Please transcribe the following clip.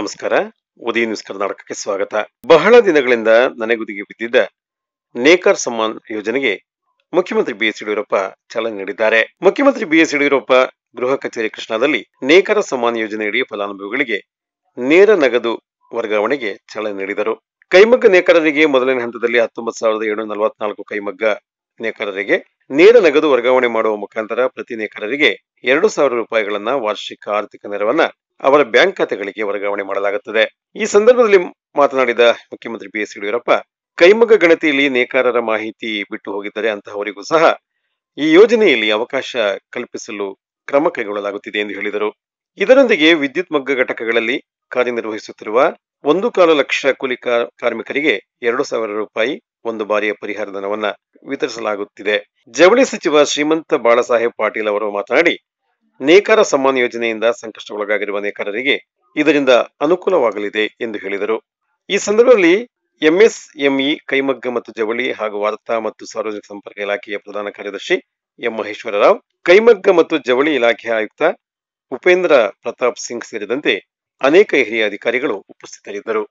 ನಮಸ್ಕಾರ ಉದಯ ನ್ಯೂಸ್ ಕರ್ನಾಟಕಕ್ಕೆ ಸ್ವಾಗತ ಬಹಳ ದಿನಗಳಿಂದ ನನೆಗುದಿಗೆ ಬಿದ್ದಿದ್ದ ನೇಕರ್ ಸಮ್ಮಾನ್ ಯೋಜನೆಗೆ ಮುಖ್ಯಮಂತ್ರಿ ಬಿಎಸ್ ಯಡಿಯೂರಪ್ಪ ಚಾಲನೆ ನೀಡಿದ್ದಾರೆ ಮುಖ್ಯಮಂತ್ರಿ ಬಿಎಸ್ ಯಡಿಯೂರಪ್ಪ ಗೃಹ ಕಚೇರಿ ಕೃಷ್ಣಾದಲ್ಲಿ ನೇಕಾರ ಸಮ್ಮಾನ್ ಯೋಜನೆಯಡಿ ಫಲಾನುಭವಿಗಳಿಗೆ ನೇರ ನಗದು ವರ್ಗಾವಣೆಗೆ ಚಾಲನೆ ನೀಡಿದರು ಕೈಮಗ್ಗ ನೇಕಾರರಿಗೆ ಮೊದಲನೇ ಹಂತದಲ್ಲಿ ಹತ್ತೊಂಬತ್ತು ಸಾವಿರದ ಏಳುನೂರ ನಲವತ್ನಾಲ್ಕು ಕೈಮಗ್ಗ ನೇಕಾರರಿಗೆ ನೇರ ನಗದು ವರ್ಗಾವಣೆ ಮಾಡುವ ಮುಖಾಂತರ ಪ್ರತಿ ನೇಕಾರರಿಗೆ ಎರಡು ಸಾವಿರ ರೂಪಾಯಿಗಳನ್ನ ವಾರ್ಷಿಕ ಆರ್ಥಿಕ ನೆರವನ್ನ ಅವರ ಬ್ಯಾಂಕ್ ಖಾತೆಗಳಿಗೆ ವರ್ಗಾವಣೆ ಮಾಡಲಾಗುತ್ತದೆ ಈ ಸಂದರ್ಭದಲ್ಲಿ ಮಾತನಾಡಿದ ಮುಖ್ಯಮಂತ್ರಿ ಬಿಎಸ್ ಯಡಿಯೂರಪ್ಪ ಕೈಮಗ್ಗ ಗಣತಿಯಲ್ಲಿ ನೇಕಾರರ ಮಾಹಿತಿ ಬಿಟ್ಟು ಹೋಗಿದ್ದರೆ ಅಂತಹವರಿಗೂ ಸಹ ಈ ಯೋಜನೆಯಲ್ಲಿ ಅವಕಾಶ ಕಲ್ಪಿಸಲು ಕ್ರಮ ಕೈಗೊಳ್ಳಲಾಗುತ್ತಿದೆ ಎಂದು ಹೇಳಿದರು ಇದರೊಂದಿಗೆ ವಿದ್ಯುತ್ ಮಗ್ಗ ಘಟಕಗಳಲ್ಲಿ ಕಾರ್ಯನಿರ್ವಹಿಸುತ್ತಿರುವ ಒಂದು ಕಾಲು ಲಕ್ಷ ಕೂಲಿ ಕಾರ್ಮಿಕರಿಗೆ ಎರಡು ಸಾವಿರ ರೂಪಾಯಿ ಒಂದು ಬಾರಿಯ ಪರಿಹಾರದನವನ್ನು ವಿತರಿಸಲಾಗುತ್ತಿದೆ ಜವಳಿ ಸಚಿವ ಶ್ರೀಮಂತ ಬಾಳಸಾಹೇಬ್ ಪಾಟೀಲ್ ಅವರು ಮಾತನಾಡಿ ನೇಕಾರ ಸಮ್ಮಾನ್ ಯೋಜನೆಯಿಂದ ಸಂಕಷ್ಟಕ್ಕೊಳಗಾಗಿರುವ ನೇಕಾರರಿಗೆ ಇದರಿಂದ ಅನುಕೂಲವಾಗಲಿದೆ ಎಂದು ಹೇಳಿದರು ಈ ಸಂದರ್ಭದಲ್ಲಿ ಎಂಎಸ್ಎಂಇ ಕೈಮಗ್ಗ ಮತ್ತು ಜವಳಿ ಹಾಗೂ ವಾರ್ತಾ ಮತ್ತು ಸಾರ್ವಜನಿಕ ಸಂಪರ್ಕ ಇಲಾಖೆಯ ಪ್ರಧಾನ ಕಾರ್ಯದರ್ಶಿ ಎಂ ರಾವ್ ಕೈಮಗ್ಗ ಮತ್ತು ಜವಳಿ ಇಲಾಖೆಯ ಆಯುಕ್ತ ಉಪೇಂದ್ರ ಪ್ರತಾಪ್ ಸಿಂಗ್ ಸೇರಿದಂತೆ ಅನೇಕ ಹಿರಿಯ ಅಧಿಕಾರಿಗಳು ಉಪಸ್ಥಿತರಿದ್ದರು